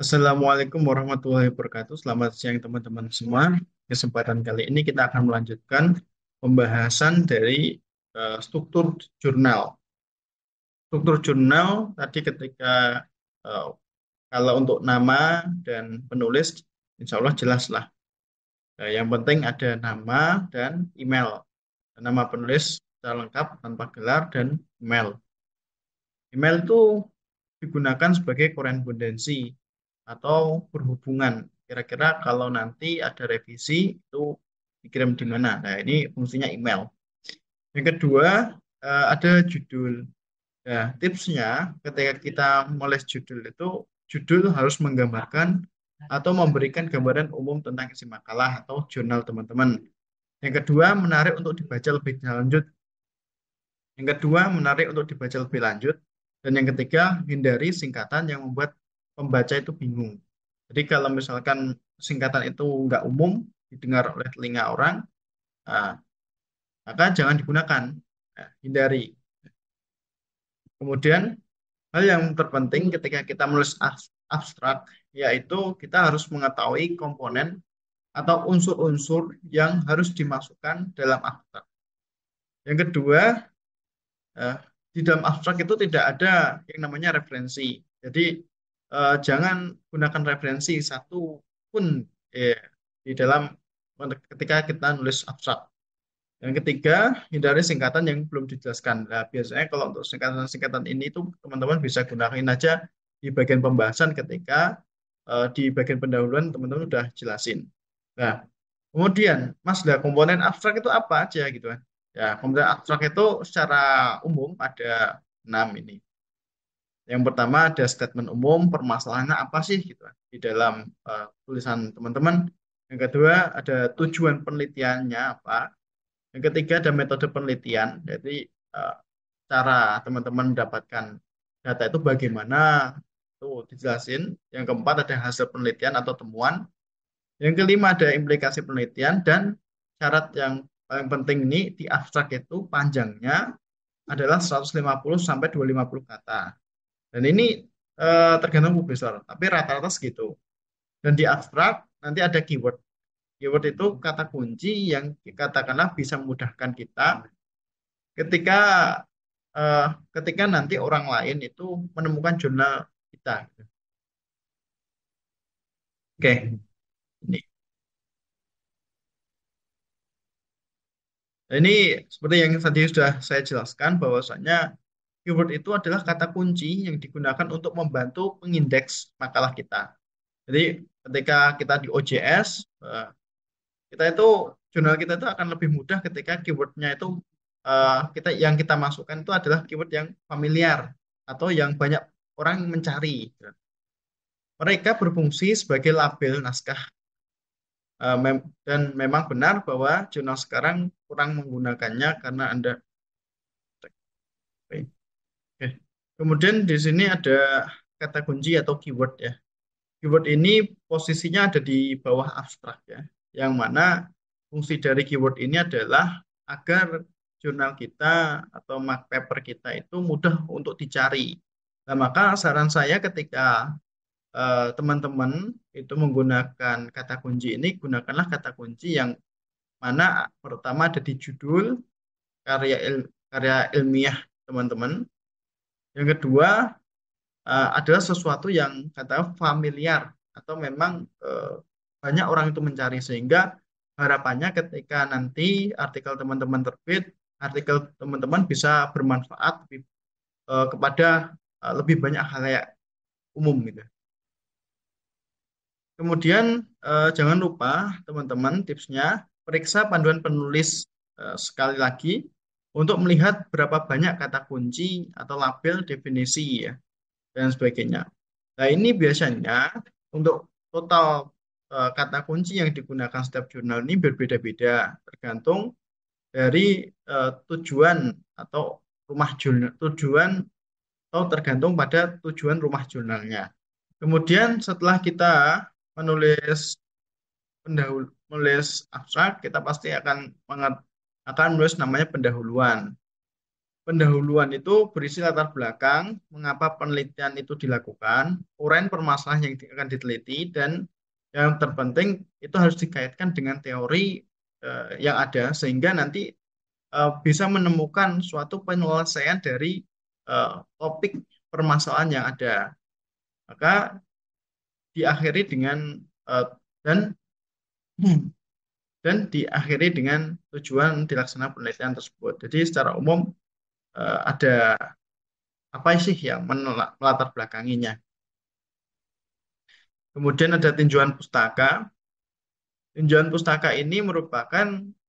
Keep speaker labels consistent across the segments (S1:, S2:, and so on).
S1: Assalamualaikum warahmatullahi wabarakatuh. Selamat siang teman-teman semua. Kesempatan kali ini kita akan melanjutkan pembahasan dari uh, struktur jurnal. Struktur jurnal tadi ketika uh, kalau untuk nama dan penulis, insya Allah jelaslah. Uh, yang penting ada nama dan email. Nama penulis secara lengkap tanpa gelar dan email. Email itu digunakan sebagai korespondensi atau berhubungan. Kira-kira kalau nanti ada revisi itu dikirim di mana. Nah, ini fungsinya email. Yang kedua, eh, ada judul. Nah, tipsnya ketika kita menulis judul itu, judul harus menggambarkan atau memberikan gambaran umum tentang isi makalah atau jurnal teman-teman. Yang kedua, menarik untuk dibaca lebih lanjut. Yang kedua, menarik untuk dibaca lebih lanjut. Dan yang ketiga, hindari singkatan yang membuat pembaca itu bingung. Jadi kalau misalkan singkatan itu nggak umum didengar oleh telinga orang, nah, maka jangan digunakan, nah, hindari. Kemudian hal yang terpenting ketika kita menulis abstrak yaitu kita harus mengetahui komponen atau unsur-unsur yang harus dimasukkan dalam abstrak. Yang kedua, eh, di dalam abstrak itu tidak ada yang namanya referensi. Jadi uh, jangan gunakan referensi satu pun ya, di dalam ketika kita nulis abstrak. Yang ketiga, hindari singkatan yang belum dijelaskan. Nah, biasanya kalau untuk singkatan-singkatan ini itu teman-teman bisa gunakan aja di bagian pembahasan ketika uh, di bagian pendahuluan teman-teman sudah jelasin. Nah, kemudian Mas, lah komponen abstrak itu apa aja gitu kan? Ya, komponen abstrak itu secara umum ada enam ini. Yang pertama ada statement umum, permasalahannya apa sih gitu kan, di dalam uh, tulisan teman-teman. Yang kedua ada tujuan penelitiannya apa. Yang ketiga ada metode penelitian, jadi uh, cara teman-teman mendapatkan data itu bagaimana tuh dijelasin. Yang keempat ada hasil penelitian atau temuan. Yang kelima ada implikasi penelitian dan syarat yang paling penting ini di abstrak itu panjangnya adalah 150 sampai 250 kata. Dan ini eh, tergantung publisher, tapi rata-rata segitu. Dan di abstrak nanti ada keyword. Keyword itu kata kunci yang katakanlah bisa memudahkan kita ketika eh, ketika nanti orang lain itu menemukan jurnal kita. Oke. Okay. Ini. Ini seperti yang tadi sudah saya jelaskan bahwasanya keyword itu adalah kata kunci yang digunakan untuk membantu mengindeks makalah kita. Jadi ketika kita di OJS, eh, kita itu jurnal kita itu akan lebih mudah ketika keywordnya itu eh, kita yang kita masukkan itu adalah keyword yang familiar atau yang banyak orang mencari. Mereka berfungsi sebagai label naskah eh, dan memang benar bahwa jurnal sekarang kurang menggunakannya karena anda Kemudian di sini ada kata kunci atau keyword ya. Keyword ini posisinya ada di bawah abstrak ya. Yang mana fungsi dari keyword ini adalah agar jurnal kita atau mark paper kita itu mudah untuk dicari. Nah, maka saran saya ketika eh, teman-teman uh, itu menggunakan kata kunci ini gunakanlah kata kunci yang mana pertama ada di judul karya il, karya ilmiah teman-teman yang kedua uh, adalah sesuatu yang kata familiar atau memang uh, banyak orang itu mencari sehingga harapannya ketika nanti artikel teman-teman terbit, artikel teman-teman bisa bermanfaat lebih, uh, kepada uh, lebih banyak hal yang umum gitu. Kemudian uh, jangan lupa teman-teman tipsnya periksa panduan penulis uh, sekali lagi untuk melihat berapa banyak kata kunci atau label definisi ya dan sebagainya. Nah ini biasanya untuk total uh, kata kunci yang digunakan setiap jurnal ini berbeda-beda tergantung dari uh, tujuan atau rumah jurnal tujuan atau tergantung pada tujuan rumah jurnalnya. Kemudian setelah kita menulis pendahulu menulis abstrak kita pasti akan mengat, akan menulis namanya pendahuluan. Pendahuluan itu berisi latar belakang, mengapa penelitian itu dilakukan, uraian permasalahan yang akan diteliti, dan yang terpenting itu harus dikaitkan dengan teori uh, yang ada, sehingga nanti uh, bisa menemukan suatu penyelesaian dari uh, topik permasalahan yang ada. Maka diakhiri dengan uh, dan hmm, dan diakhiri dengan tujuan dilaksanakan penelitian tersebut. Jadi secara umum eh, ada apa sih yang melatar belakanginya. Kemudian ada tinjauan pustaka. Tinjauan pustaka ini merupakan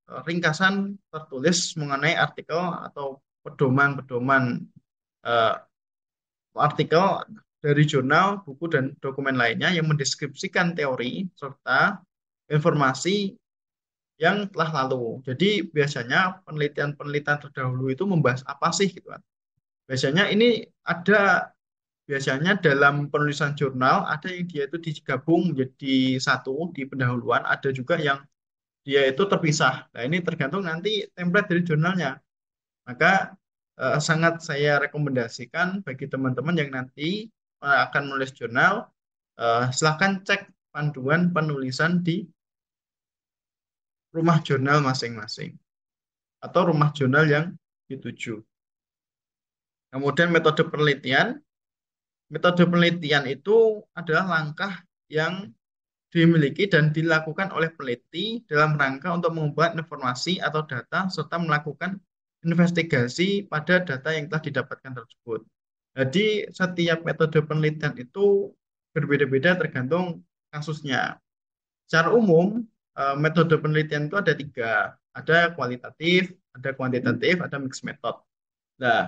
S1: eh, ringkasan tertulis mengenai artikel atau pedoman-pedoman eh, artikel dari jurnal, buku, dan dokumen lainnya yang mendeskripsikan teori serta informasi yang telah lalu. Jadi biasanya penelitian-penelitian terdahulu itu membahas apa sih gitu kan. Biasanya ini ada biasanya dalam penulisan jurnal ada yang dia itu digabung menjadi satu di pendahuluan, ada juga yang dia itu terpisah. Nah, ini tergantung nanti template dari jurnalnya. Maka eh, sangat saya rekomendasikan bagi teman-teman yang nanti eh, akan menulis jurnal, eh, silahkan cek panduan penulisan di rumah jurnal masing-masing atau rumah jurnal yang dituju. Kemudian metode penelitian. Metode penelitian itu adalah langkah yang dimiliki dan dilakukan oleh peneliti dalam rangka untuk membuat informasi atau data serta melakukan investigasi pada data yang telah didapatkan tersebut. Jadi setiap metode penelitian itu berbeda-beda tergantung kasusnya. Secara umum, Eh, metode penelitian itu ada tiga. Ada kualitatif, ada kuantitatif, ada mix method. Nah,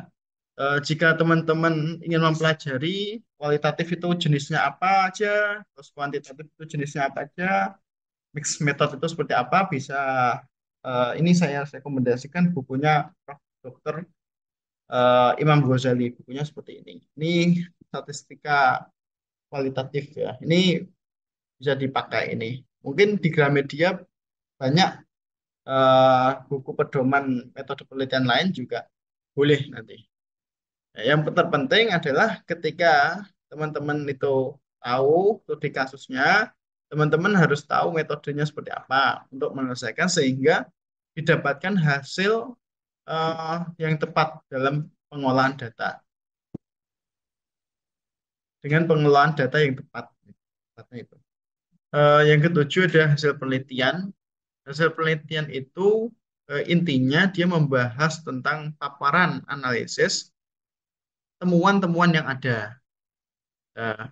S1: eh, jika teman-teman ingin mempelajari kualitatif itu jenisnya apa aja, terus kuantitatif itu jenisnya apa aja, mix method itu seperti apa, bisa eh, ini saya rekomendasikan bukunya Prof. Dr. Imam Ghazali, bukunya seperti ini. Ini statistika kualitatif ya. Ini bisa dipakai ini Mungkin di Gramedia banyak uh, buku pedoman metode penelitian lain juga boleh nanti. Nah, yang terpenting adalah ketika teman-teman itu tahu studi kasusnya, teman-teman harus tahu metodenya seperti apa untuk menyelesaikan sehingga didapatkan hasil uh, yang tepat dalam pengolahan data dengan pengelolaan data yang tepat. Tepatnya itu. Eh, yang ketujuh ada hasil penelitian. Hasil penelitian itu uh, intinya dia membahas tentang paparan analisis temuan-temuan yang ada. Uh,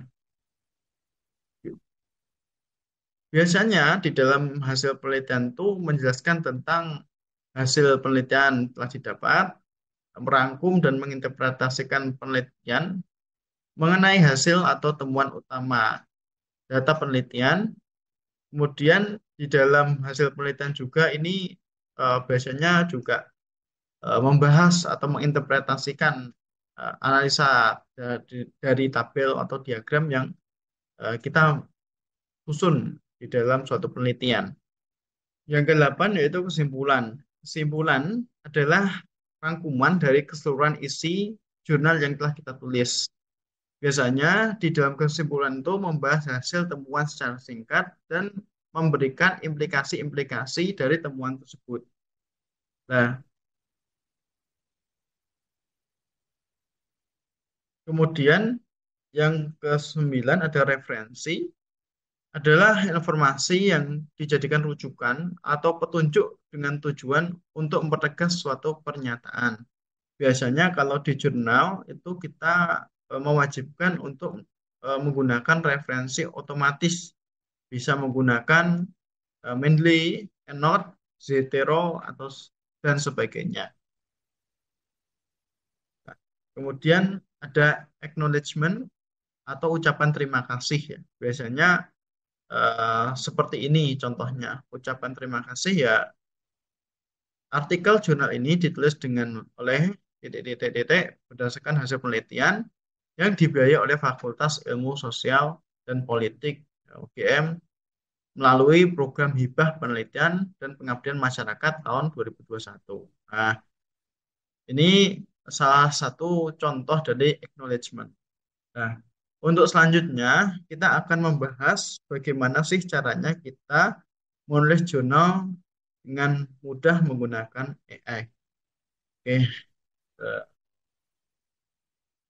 S1: biasanya di dalam hasil penelitian itu menjelaskan tentang hasil penelitian telah didapat, merangkum dan menginterpretasikan penelitian mengenai hasil atau temuan utama data penelitian. Kemudian di dalam hasil penelitian juga ini uh, biasanya juga uh, membahas atau menginterpretasikan uh, analisa dari, dari tabel atau diagram yang uh, kita susun di dalam suatu penelitian. Yang ke kedelapan yaitu kesimpulan. Kesimpulan adalah rangkuman dari keseluruhan isi jurnal yang telah kita tulis. Biasanya di dalam kesimpulan itu membahas hasil temuan secara singkat dan memberikan implikasi-implikasi dari temuan tersebut. Nah, kemudian yang kesembilan ada referensi adalah informasi yang dijadikan rujukan atau petunjuk dengan tujuan untuk mempertegas suatu pernyataan. Biasanya kalau di jurnal itu kita E, mewajibkan untuk e, menggunakan referensi otomatis bisa menggunakan e, mainly not zero atau dan sebagainya. Nah, kemudian ada acknowledgement atau ucapan terima kasih ya. Biasanya seperti ini contohnya. Ucapan terima kasih ya artikel jurnal ini ditulis dengan oleh titik-titik berdasarkan hasil penelitian yang dibiayai oleh Fakultas Ilmu Sosial dan Politik UGM melalui program hibah penelitian dan pengabdian masyarakat tahun 2021. Nah, ini salah satu contoh dari acknowledgement. Nah, untuk selanjutnya kita akan membahas bagaimana sih caranya kita menulis jurnal dengan mudah menggunakan AI. Oke, eh,